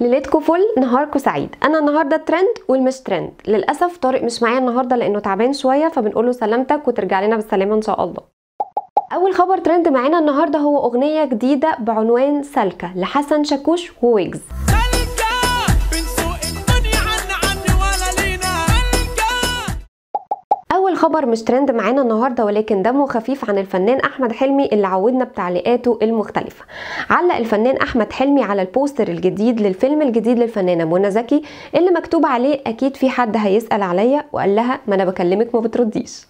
ليلتكم فل نهاركم سعيد انا النهارده ترند والمش ترند للاسف طارق مش معايا النهارده لانه تعبان شويه فبنقول له سلامتك وترجع لنا بالسلامه ان شاء الله اول خبر ترند معانا النهارده هو اغنيه جديده بعنوان سالكه لحسن شاكوش وويجز خبر مش ترند معانا النهارده ولكن دمه خفيف عن الفنان احمد حلمي اللي عودنا بتعليقاته المختلفه علق الفنان احمد حلمي على البوستر الجديد للفيلم الجديد للفنانه منى زكي اللي مكتوب عليه اكيد في حد هيسال عليا وقال لها ما انا بكلمك ما بترديش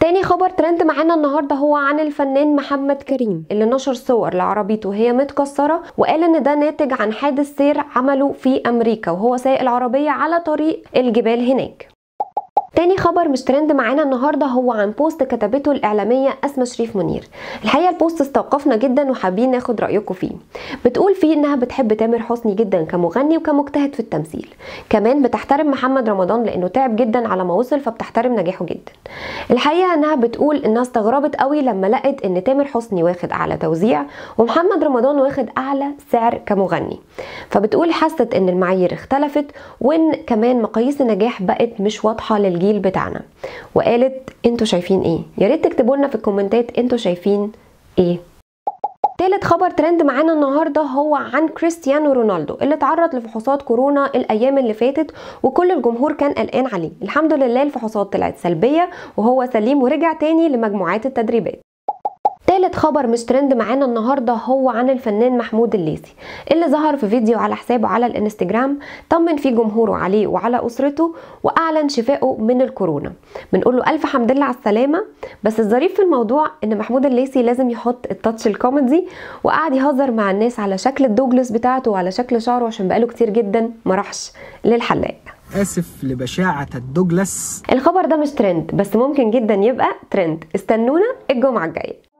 تاني خبر ترند معانا النهارده هو عن الفنان محمد كريم اللي نشر صور لعربيته وهي متكسره وقال ان ده ناتج عن حادث سير عمله في امريكا وهو سايق العربيه على طريق الجبال هناك تاني خبر مش ترند معانا النهارده هو عن بوست كتبته الاعلاميه اسماء شريف منير الحقيقه البوست استوقفنا جدا وحابين ناخد رايكم فيه بتقول فيه انها بتحب تامر حسني جدا كمغني وكمجتهد في التمثيل كمان بتحترم محمد رمضان لانه تعب جدا على ما وصل فبتحترم نجاحه جدا الحقيقه انها بتقول انها استغربت قوي لما لقت ان تامر حسني واخد اعلى توزيع ومحمد رمضان واخد اعلى سعر كمغني فبتقول حست ان المعايير اختلفت وان كمان مقاييس النجاح بقت مش واضحه للجيل الجيل بتاعنا وقالت انتوا شايفين ايه يا ريت تكتبوا لنا في الكومنتات انتوا شايفين ايه تالت خبر ترند معانا النهارده هو عن كريستيانو رونالدو اللي اتعرض لفحوصات كورونا الايام اللي فاتت وكل الجمهور كان قلقان عليه الحمد لله الفحوصات طلعت سلبيه وهو سليم ورجع تاني لمجموعات التدريبات تالت خبر مش ترند معانا النهارده هو عن الفنان محمود الليثي اللي ظهر في فيديو على حسابه على الانستجرام طمن فيه جمهوره عليه وعلى اسرته واعلن شفائه من الكورونا بنقول له الف حمد لله على السلامه بس الظريف في الموضوع ان محمود الليثي لازم يحط التاتش الكوميدي وقعد يهزر مع الناس على شكل الدوجلس بتاعته وعلى شكل شعره عشان بقاله كتير جدا ما راحش للحلاق اسف لبشاعه الدوجلاس الخبر ده مش ترند بس ممكن جدا يبقى ترند استنونا الجمعه الجايه